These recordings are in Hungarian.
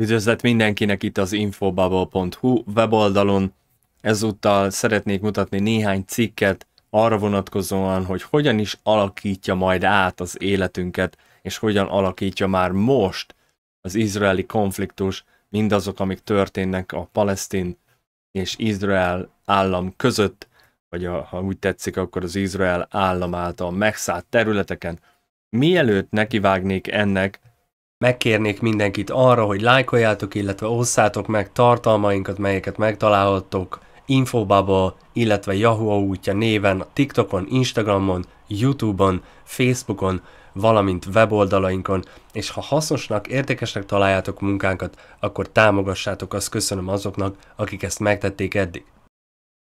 Üdvözlet mindenkinek itt az infobubble.hu weboldalon. Ezúttal szeretnék mutatni néhány cikket arra vonatkozóan, hogy hogyan is alakítja majd át az életünket, és hogyan alakítja már most az izraeli konfliktus, mindazok, amik történnek a palesztin és Izrael állam között, vagy a, ha úgy tetszik, akkor az Izrael állam által megszállt területeken. Mielőtt nekivágnék ennek, Megkérnék mindenkit arra, hogy lájkoljátok, illetve osszátok meg tartalmainkat, melyeket megtalálhattok Infobubble, illetve Yahoo útja néven, TikTokon, Instagramon, Youtube-on, Facebookon, valamint weboldalainkon, és ha hasznosnak, értékesnek találjátok munkánkat, akkor támogassátok, azt köszönöm azoknak, akik ezt megtették eddig.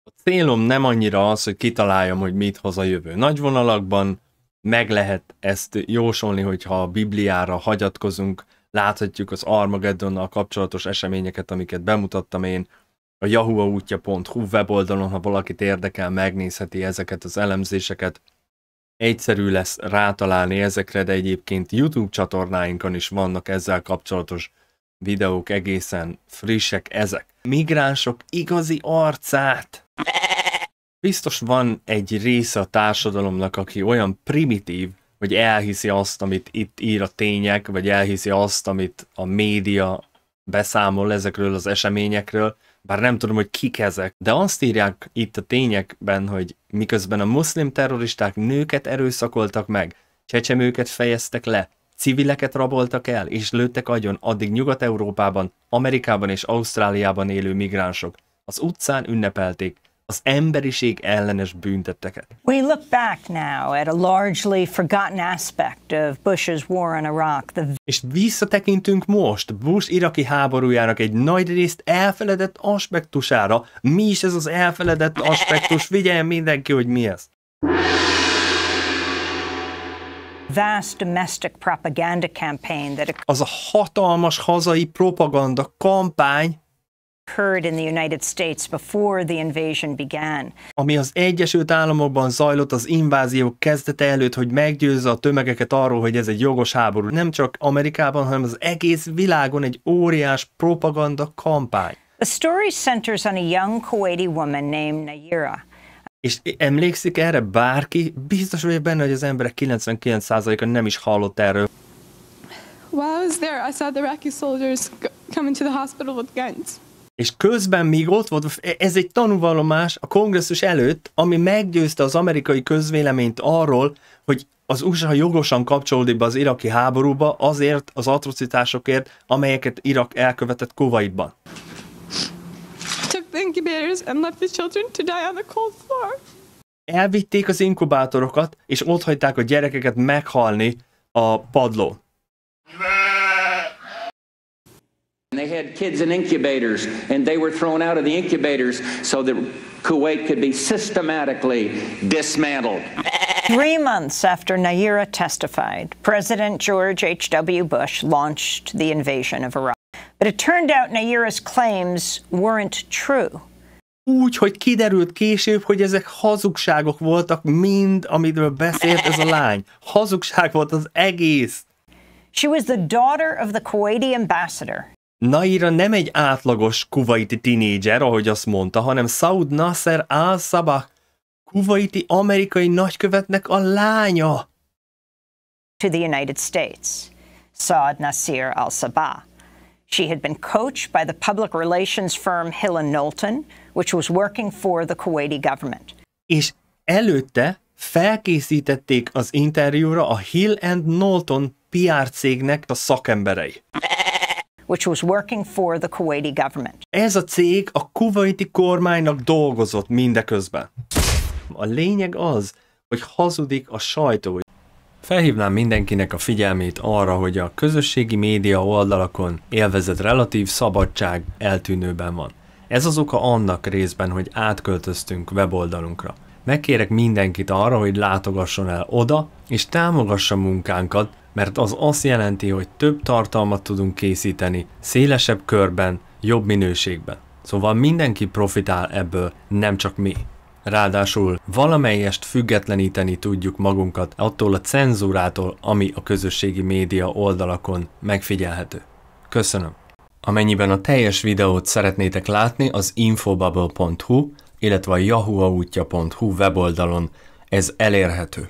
A célom nem annyira az, hogy kitaláljam, hogy mit hoz a jövő nagyvonalakban, meg lehet ezt jósolni, hogyha a Bibliára hagyatkozunk, láthatjuk az Armageddonnal kapcsolatos eseményeket, amiket bemutattam én, a yahuaútja.hu weboldalon, ha valakit érdekel, megnézheti ezeket az elemzéseket. Egyszerű lesz rátalálni ezekre, de egyébként YouTube csatornáinkon is vannak ezzel kapcsolatos videók egészen frissek ezek. Migránsok igazi arcát! biztos van egy része a társadalomnak, aki olyan primitív, hogy elhiszi azt, amit itt ír a tények, vagy elhiszi azt, amit a média beszámol ezekről az eseményekről, bár nem tudom, hogy kik ezek, de azt írják itt a tényekben, hogy miközben a muszlim terroristák nőket erőszakoltak meg, csecsemőket fejeztek le, civileket raboltak el és lőttek agyon addig Nyugat-Európában, Amerikában és Ausztráliában élő migránsok. Az utcán ünnepelték, az emberiség ellenes büntetteket. We look back now at a largely forgotten aspect of Bush's war in Iraq. The... És visszatekintünk most Bush iraki háborújának egy nagy részt elfeledett aspektusára. Mi is ez az elfeledett aspektus? Vigyeljen mindenki, hogy mi ez. vast domestic propaganda campaign that az a hatalmas hazai propaganda kampány, ami az Egyesült Államokban zajlott az invázió kezdete előtt, hogy meggyőzze a tömegeket arról, hogy ez egy jogos háború. Nem csak Amerikában, hanem az egész világon egy óriás propaganda kampány. The story centers on a young Kuwaiti woman named Nayira. És emlékszik erre bárki? Biztos vagyok benne, hogy az emberek 99%-a nem is hallott erről. While I was there, I saw the Iraqi soldiers come into the hospital with guns és közben még ott volt, ez egy tanúvallomás a kongresszus előtt, ami meggyőzte az amerikai közvéleményt arról, hogy az USA jogosan kapcsolódik be az iraki háborúba azért az atrocitásokért, amelyeket Irak elkövetett Kuwaitban. Elvitték az inkubátorokat, és ott hagyták a gyerekeket meghalni a padlón. had kids in incubators and they were thrown out of the incubators so that Kuwait could be systematically dismantled. Three months after Naira testified, President George H.W. Bush launched the invasion of Iraq. But it turned out Naira's claims weren't true. Úgy, kiderült később, hogy ezek hazugságok voltak mind, amiről beszélt ez a lány. Hazugság volt az egész. She was the daughter of the Kuwaiti ambassador Naira nem egy átlagos kuvaiti tinédzser, ahogy azt mondta, hanem Saud Nasser al-Sabah kuvaiti amerikai nagykövetnek a lánya. To the United States, Saud Nasir al-Sabah. She had been coached by the public relations firm Hill and Knowlton, which was working for the Kuwaiti government. És előtte felkészítették az interjúra a Hill and Knowlton PR cégnek a szakemberei which was working for the Kuwaiti government. Ez a cég a kuwaiti kormánynak dolgozott mindeközben. A lényeg az, hogy hazudik a sajtó. Felhívnám mindenkinek a figyelmét arra, hogy a közösségi média oldalakon élvezett relatív szabadság eltűnőben van. Ez az oka annak részben, hogy átköltöztünk weboldalunkra. Megkérek mindenkit arra, hogy látogasson el oda, és támogassa munkánkat, mert az azt jelenti, hogy több tartalmat tudunk készíteni, szélesebb körben, jobb minőségben. Szóval mindenki profitál ebből, nem csak mi. Ráadásul valamelyest függetleníteni tudjuk magunkat attól a cenzúrától, ami a közösségi média oldalakon megfigyelhető. Köszönöm! Amennyiben a teljes videót szeretnétek látni, az infobubble.hu, illetve a yahooautja.hu weboldalon ez elérhető.